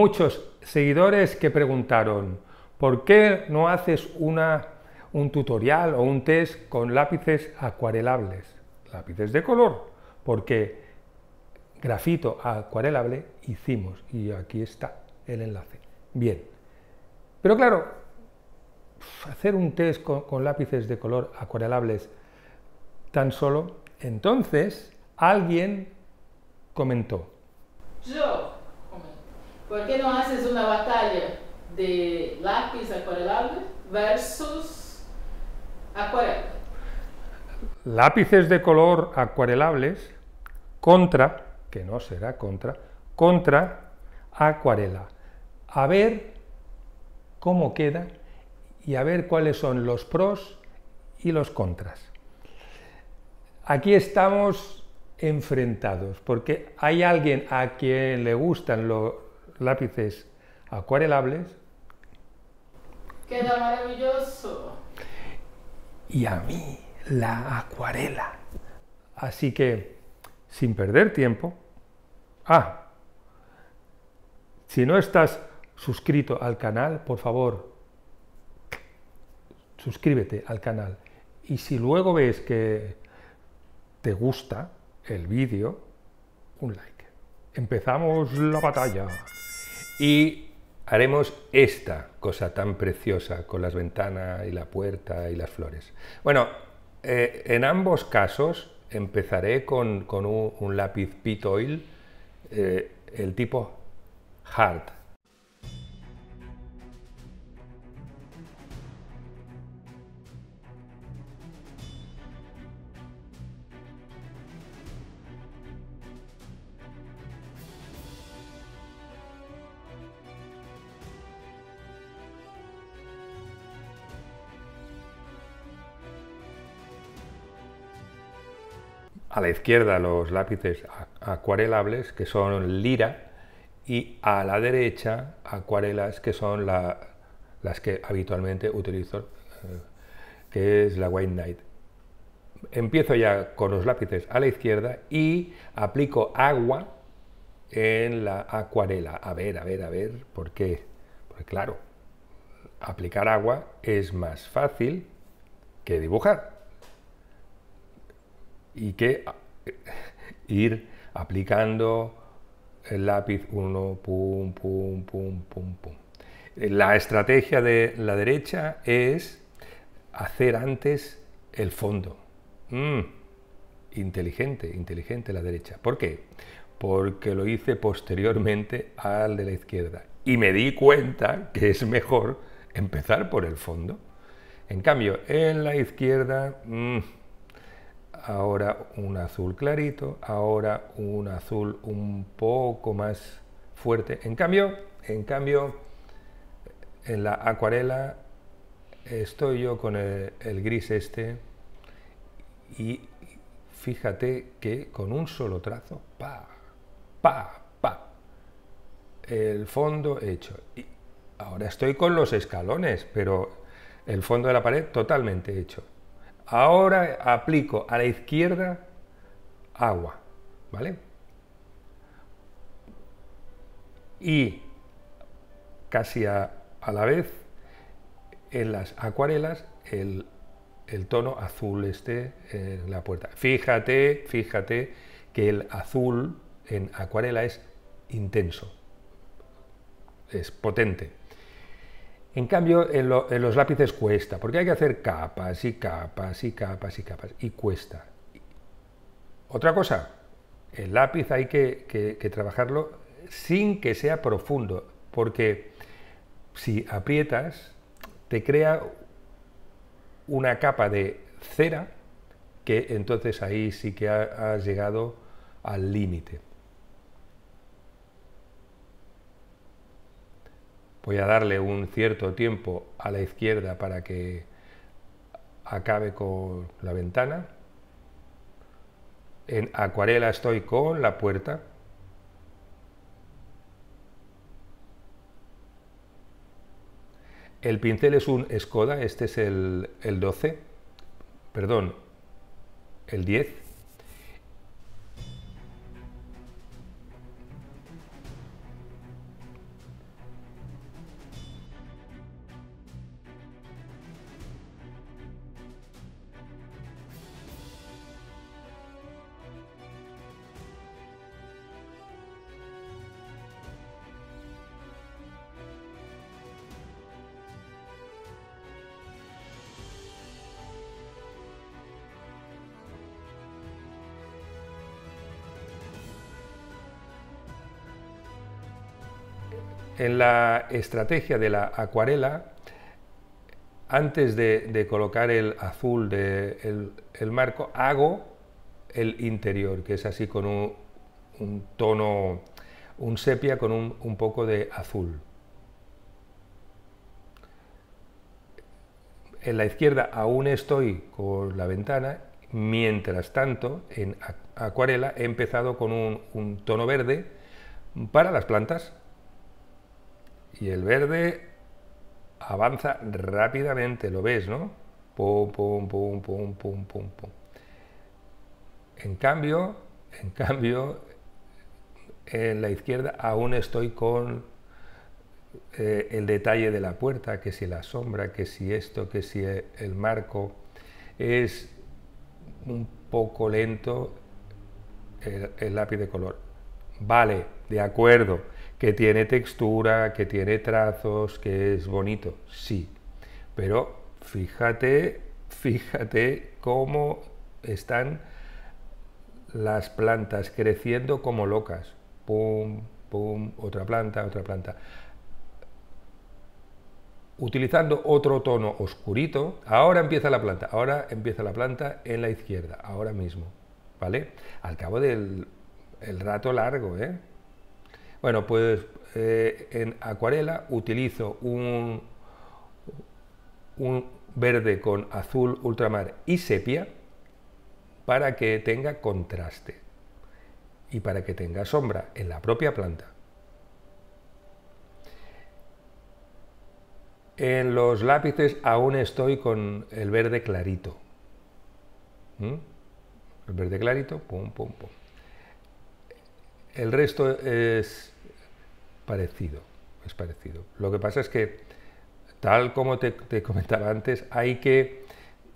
muchos seguidores que preguntaron, ¿por qué no haces una, un tutorial o un test con lápices acuarelables? Lápices de color, porque grafito acuarelable hicimos y aquí está el enlace. Bien, pero claro, hacer un test con, lápices de color acuarelables tan solo, entonces alguien comentó. ¿Por qué no haces una batalla de lápiz acuarelable versus acuarela? Lápices de color acuarelables contra, que no será contra, contra acuarela. A ver cómo queda y a ver cuáles son los pros y los contras. Aquí estamos enfrentados, porque hay alguien a quien le gustan los lápices acuarelables. ¡Queda maravilloso! Y a mí, la acuarela. Así que, sin perder tiempo, ah, si no estás suscrito al canal, por favor, suscríbete al canal. Y si luego ves que te gusta el vídeo, un like. Empezamos la batalla y haremos esta cosa tan preciosa con las ventanas y la puerta y las flores. Bueno, eh, en ambos casos empezaré con, un, lápiz Pit Oil, eh, el tipo Hard, a la izquierda los lápices acuarelables, que son lira, y a la derecha acuarelas, que son las que habitualmente utilizo, eh, que es la White Knight. Empiezo ya con los lápices a la izquierda y aplico agua en la acuarela. A ver, a ver, a ver, ¿por qué? Porque claro, aplicar agua es más fácil que dibujar y que eh, ir aplicando el lápiz uno, pum, pum, pum, pum, pum. La estrategia de la derecha es hacer antes el fondo. Mm. inteligente, inteligente la derecha. ¿Por qué? Porque lo hice posteriormente al de la izquierda. Y me di cuenta que es mejor empezar por el fondo. En cambio, en la izquierda... Mm, ahora un azul clarito, ahora un azul un poco más fuerte. En cambio, en cambio, en la acuarela estoy yo con el, gris este y fíjate que con un solo trazo, pa, pa, pa, el fondo hecho. ahora estoy con los escalones, pero el fondo de la pared totalmente hecho. Ahora aplico a la izquierda agua, ¿vale? Y casi a, la vez en las acuarelas el, el tono azul esté en la puerta. Fíjate, fíjate que el azul en acuarela es intenso, es potente, en cambio, en, los lápices cuesta, porque hay que hacer capas y capas y capas y capas, y cuesta. Otra cosa, el lápiz hay que, trabajarlo sin que sea profundo, porque si aprietas, te crea una capa de cera, que entonces ahí sí que has ha llegado al límite. voy a darle un cierto tiempo a la izquierda para que acabe con la ventana. En acuarela estoy con la puerta. El pincel es un Skoda, este es el, el 12, perdón, el 10. en la estrategia de la acuarela, antes de, colocar el azul del marco, hago el interior, que es así con un, tono, un sepia con un, poco de azul. en la izquierda aún estoy con la ventana, mientras tanto en acuarela he empezado con un tono verde para las plantas. Y el verde avanza rápidamente, lo ves, ¿no? Pum, pum, pum, pum, pum, pum, pum. En cambio, en cambio, en la izquierda aún estoy con eh, el detalle de la puerta, que si la sombra, que si esto, que si e, el marco. Es un poco lento el lápiz de color. Vale, de acuerdo que tiene textura, que tiene trazos, que es bonito, sí. Pero fíjate, fíjate cómo están las plantas creciendo como locas. Pum, pum, otra planta, otra planta. Utilizando otro tono oscurito, ahora empieza la planta, ahora empieza la planta en la izquierda, ahora mismo, ¿vale? Al cabo del rato largo, ¿eh? Bueno, pues eh, en acuarela utilizo un, un verde con azul ultramar y sepia para que tenga contraste y para que tenga sombra en la propia planta. En los lápices aún estoy con el verde clarito. ¿Mm? El verde clarito, pum, pum, pum. El resto es parecido, es parecido. Lo que pasa es que, tal como te, comentaba antes, hay que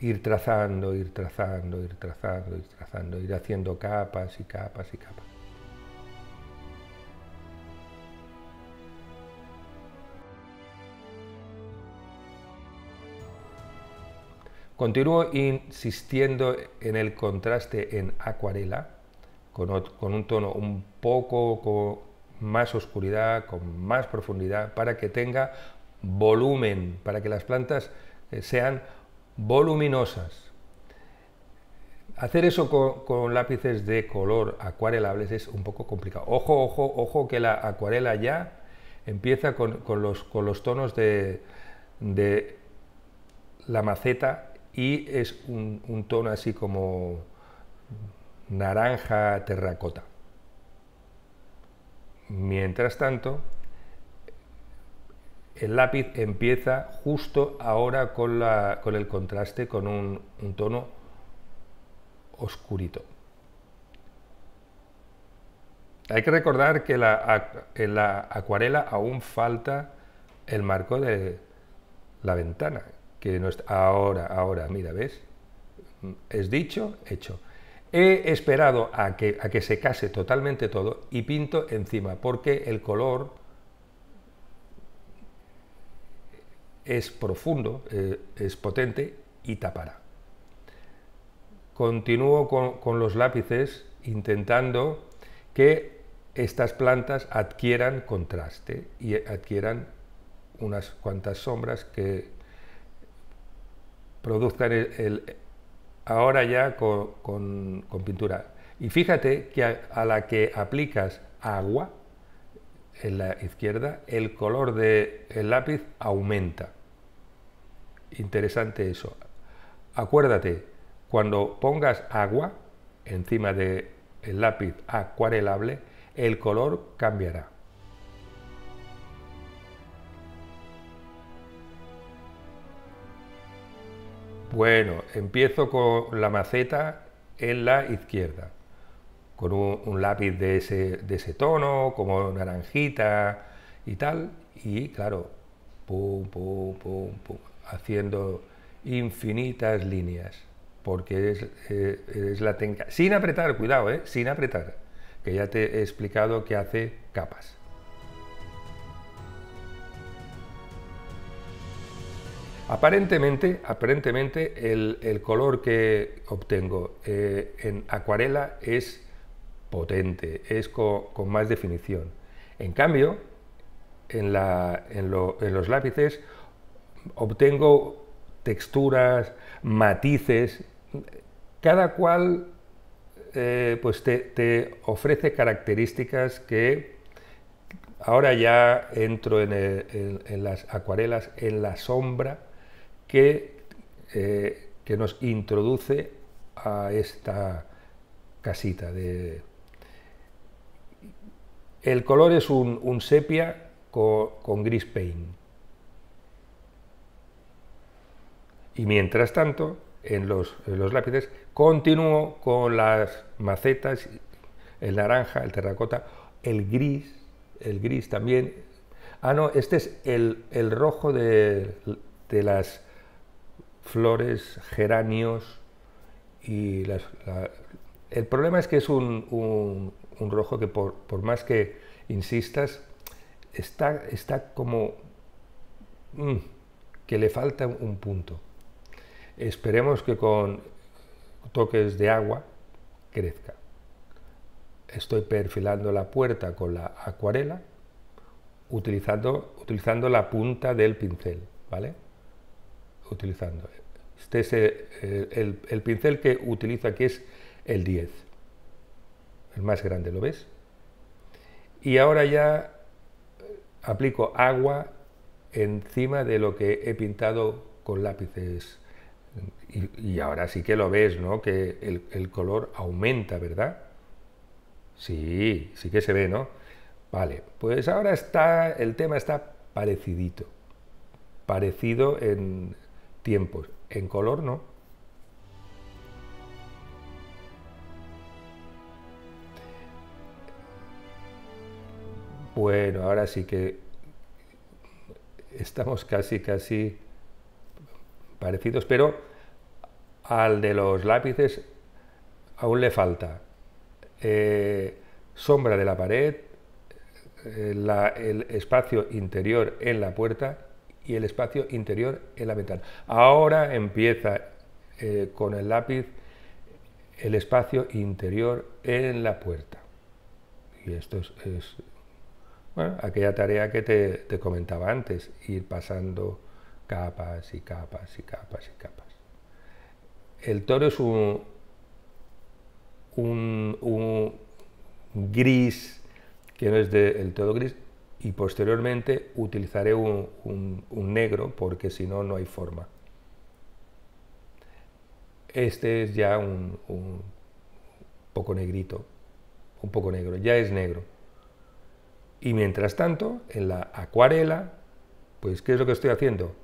ir trazando, ir trazando, ir trazando, ir trazando, ir haciendo capas y capas y capas. Continúo insistiendo en el contraste en acuarela, con, un tono un poco con más oscuridad, con más profundidad, para que tenga volumen, para que las plantas eh, sean voluminosas. Hacer eso con, lápices de color acuarelables es un poco complicado. Ojo, ojo, ojo que la acuarela ya empieza con, los, con los, tonos de, de, la maceta y es un tono así como naranja terracota. Mientras tanto, el lápiz empieza justo ahora con, la, con el contraste, con un, tono oscurito. Hay que recordar que la, en la acuarela aún falta el marco de la ventana. Que no está, ahora, ahora, mira, ¿ves? Es dicho, hecho. He esperado a que, que se case totalmente todo y pinto encima, porque el color es profundo, eh, es potente y tapará. Continúo con, los lápices intentando que estas plantas adquieran contraste y adquieran unas cuantas sombras que produzcan el, ahora ya con, pintura. Y fíjate que a, la que aplicas agua, en la izquierda, el color del lápiz aumenta. Interesante eso. Acuérdate, cuando pongas agua encima del lápiz acuarelable, el color cambiará. Bueno, empiezo con la maceta en la izquierda, con un, lápiz de ese, tono, como naranjita y tal, y claro, pum, pum, pum, pum, haciendo infinitas líneas, porque es, eh, la técnica, sin apretar, cuidado, eh, sin apretar, que ya te he explicado que hace capas. Aparentemente, aparentemente el, color que obtengo eh, en acuarela es potente, es con, más definición. En cambio, en, los lápices obtengo texturas, matices, cada cual eh, pues te, ofrece características que ahora ya entro en, las acuarelas en la sombra eh, que, nos introduce a esta casita. De... El color es un, sepia con, gris paint. Y mientras tanto, en los, lápices, continúo con las macetas, el naranja, el terracota, el gris, el gris también. Ah, no, este es el, rojo de, las flores, geranios y el problema es que es un, un, rojo que por, más que insistas, está, está como mm, que le falta un punto. Esperemos que con toques de agua crezca. Estoy perfilando la puerta con la acuarela utilizando, utilizando la punta del pincel, ¿vale? utilizando. Este es eh, eh, el, pincel que utilizo aquí es el 10, el más grande, ¿lo ves? Y ahora ya eh, aplico agua encima de lo que he pintado con lápices. Y, ahora sí que lo ves, ¿no? Que el, color aumenta, ¿verdad? Sí, sí que se ve, ¿no? Vale, pues ahora está, el tema está parecidito. Parecido en, tiempos. En color no. Bueno, ahora sí que estamos casi, casi parecidos, pero al de los lápices aún le falta eh, sombra de la pared, eh, el espacio interior en la puerta y el espacio interior en la ventana. Ahora empieza eh, con el lápiz el espacio interior en la puerta. Y esto es, bueno, aquella tarea que te, comentaba antes, ir pasando capas y capas y capas y capas. El toro es un, gris que no es del todo gris, y posteriormente utilizaré un, negro porque si no, no hay forma. Este es ya un poco negrito, un poco negro, ya es negro. Y mientras tanto, en la acuarela, pues ¿qué es lo que estoy haciendo?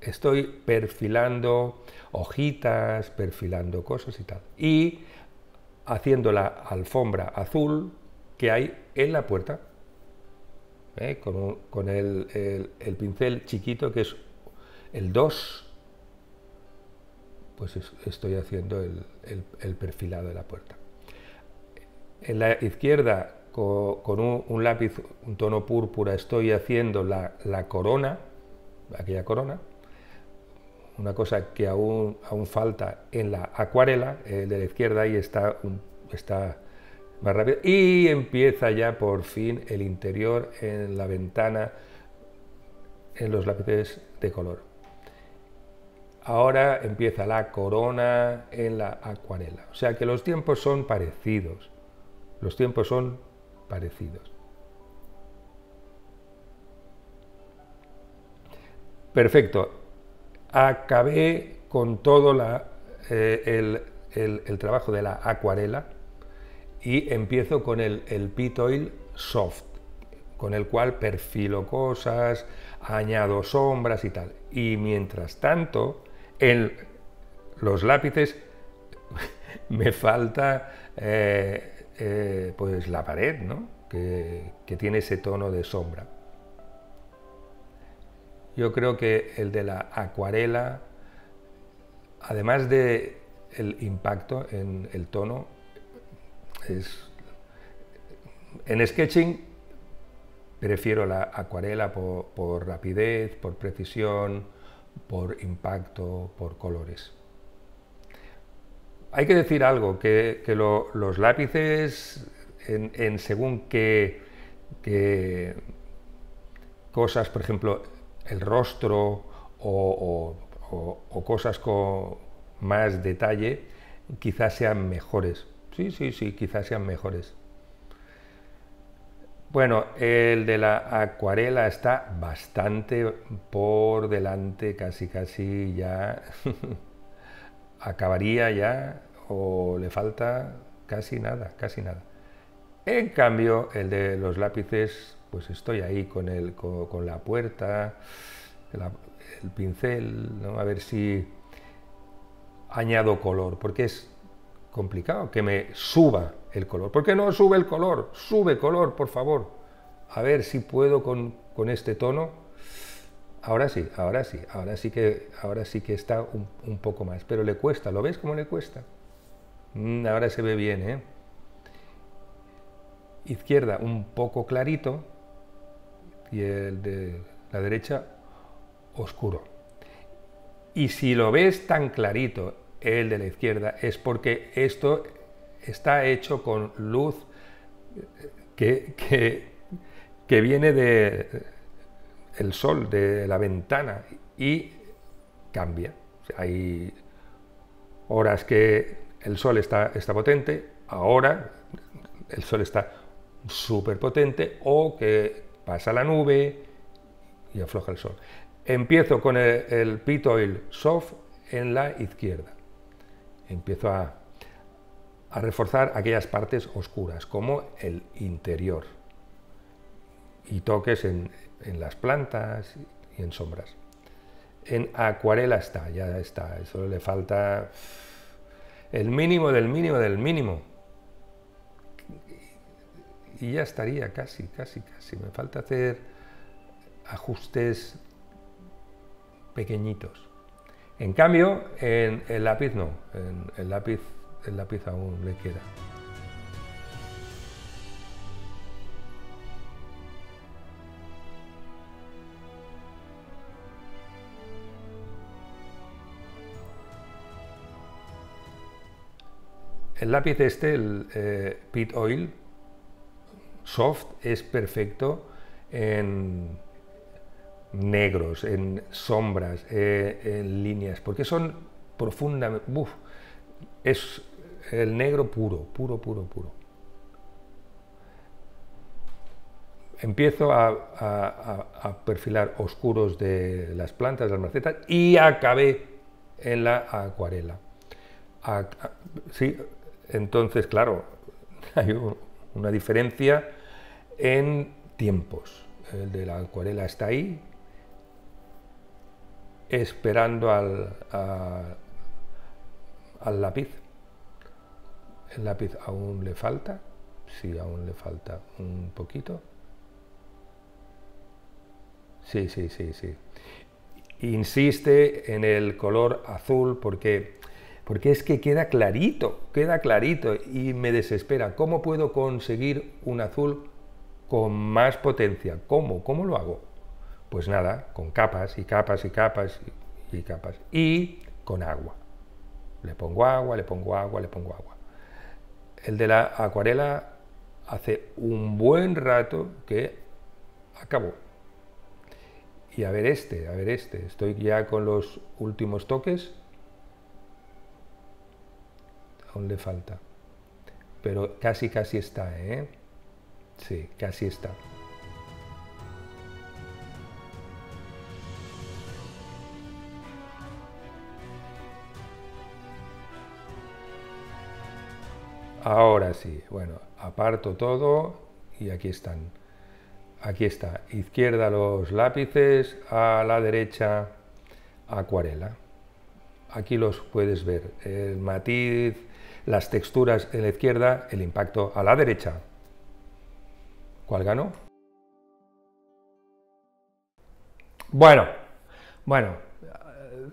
Estoy perfilando hojitas, perfilando cosas y tal. Y haciendo la alfombra azul que hay en la puerta. ¿eh? con, el, pincel chiquito que es el 2, pues estoy haciendo el, perfilado de la puerta. En la izquierda, con, un, lápiz, un tono púrpura, estoy haciendo la, corona, aquella corona, una cosa que aún, aún falta en la acuarela, eh, de la izquierda ahí está, un, está y empieza ya por fin el interior en la ventana, en los lápices de color. Ahora empieza la corona en la acuarela. O sea que los tiempos son parecidos. Los tiempos son parecidos. Perfecto. Acabé con todo la, eh, el trabajo de la acuarela y empiezo con el, el Pit Oil Soft, con el cual perfilo cosas, añado sombras y tal. Y mientras tanto, en los lápices me falta eh, eh, pues la pared, ¿no? Que, que, tiene ese tono de sombra. Yo creo que el de la acuarela, además de el impacto en el tono, en sketching prefiero la acuarela por, rapidez, por precisión, por impacto, por colores. Hay que decir algo, que, los lápices según qué, cosas, por ejemplo, el rostro o cosas con más detalle, quizás sean mejores Sí, sí, sí, quizás sean mejores. Bueno, el de la acuarela está bastante por delante, casi casi ya acabaría ya o le falta casi nada, casi nada. En cambio, el de los lápices, pues estoy ahí con, con, la puerta, el pincel, a ver si añado color, porque es complicado, que me suba el color. ¿Por qué no sube el color? Sube color, por favor. A ver si puedo con, este tono. Ahora sí, ahora sí, ahora sí que, ahora sí que está un, poco más, pero le cuesta, ¿lo ves cómo le cuesta? Mm, ahora se ve bien, ¿eh? Izquierda un poco clarito y el de la derecha oscuro. Y si lo ves tan clarito el de la izquierda, es porque esto está hecho con luz que, que, viene del sol, de la ventana, y cambia. hay horas que el sol está, está potente, ahora el sol está súper potente, o que pasa la nube y afloja el sol. Empiezo con el, el Pit Oil Soft en la izquierda empiezo a, reforzar aquellas partes oscuras, como el interior, y toques en, en las plantas y en sombras. En acuarela está, ya está, solo le falta el mínimo del mínimo del mínimo. Y ya estaría casi, casi, casi. Me falta hacer ajustes pequeñitos. En cambio, en el lápiz no, en el lápiz, el lápiz aún le queda. El lápiz este, el eh, Pit Oil Soft, es perfecto en negros, en sombras, eh, en líneas, porque son profundamente... es el negro puro, puro, puro, puro. Empiezo a, perfilar oscuros de las plantas, de las macetas, y acabé en la acuarela. sí, entonces, claro, hay una diferencia en tiempos. El de la acuarela está ahí, esperando al, al lápiz. El lápiz aún le falta, sí, aún le falta un poquito. Sí, sí, sí, sí. Insiste en el color azul porque, porque es que queda clarito, queda clarito y me desespera. ¿Cómo puedo conseguir un azul con más potencia? ¿Cómo? ¿Cómo lo hago? Pues nada, con capas y capas y capas y, capas. Y con agua. Le pongo agua, le pongo agua, le pongo agua. El de la acuarela hace un buen rato que acabó. Y a ver este, a ver este. Estoy ya con los últimos toques. Aún le falta. Pero casi, casi está, ¿eh? Sí, casi está. Ahora sí, bueno, aparto todo y aquí están. Aquí está, izquierda los lápices, a la derecha acuarela. Aquí los puedes ver, el matiz, las texturas en la izquierda, el impacto a la derecha. ¿Cuál ganó? Bueno, bueno, eh,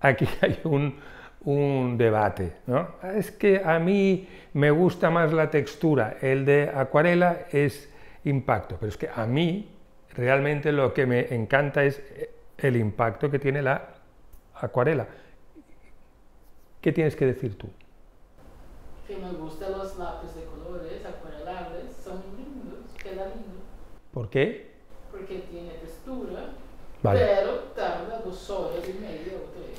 aquí hay un, un debate. ¿no? Ah, es que a mí me gusta más la textura, el de acuarela es impacto, pero es que a mí realmente lo que me encanta es eh, el impacto que tiene la acuarela. ¿Qué tienes que decir tú? Que me gustan los lápices de colores acuarelables, son lindos, queda lindo. ¿Por qué? Porque tiene textura, vale. pero tarda dos horas y media o tres.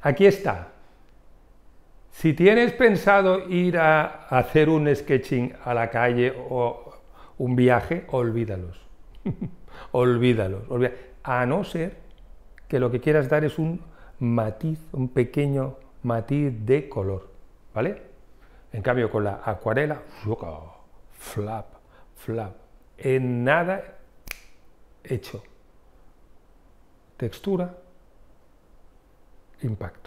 Aquí está, si tienes pensado ir a hacer un sketching a la calle o un viaje, olvídalos. olvídalos. A no ser que lo que quieras dar es un matiz, un pequeño matiz de color, ¿vale? En cambio, con la acuarela, flap, flap, en nada hecho. Textura, impacto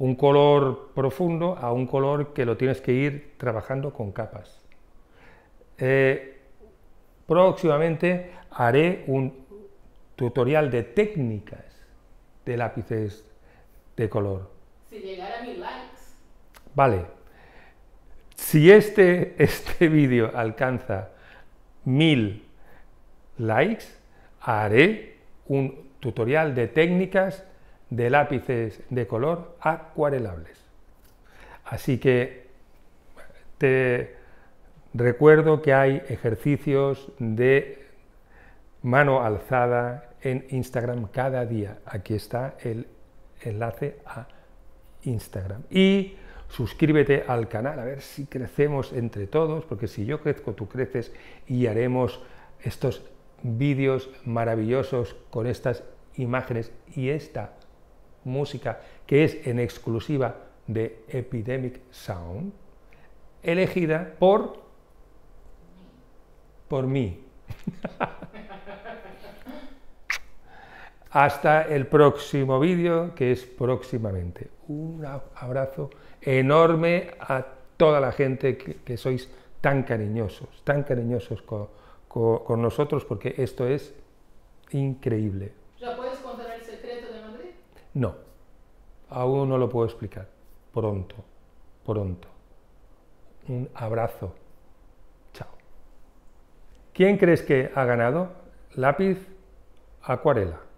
un color profundo a un color que lo tienes que ir trabajando con capas. Eh, próximamente haré un tutorial de técnicas de lápices de color. Si llegara a mil likes. Vale. Si este, este vídeo alcanza mil likes, haré un tutorial de técnicas de lápices de color acuarelables. Así que te recuerdo que hay ejercicios de mano alzada en Instagram cada día. Aquí está el enlace a Instagram. Y suscríbete al canal, a ver si crecemos entre todos, porque si yo crezco, tú creces y haremos estos vídeos maravillosos con estas imágenes y esta música que es en exclusiva de Epidemic Sound, elegida por por mí. Hasta el próximo vídeo, que es próximamente. Un abrazo enorme a toda la gente que, sois tan cariñosos, tan cariñosos con nosotros, porque esto es increíble. No, aún no lo puedo explicar. Pronto, pronto. Un abrazo. Chao. ¿Quién crees que ha ganado? ¿Lápiz? ¿Acuarela?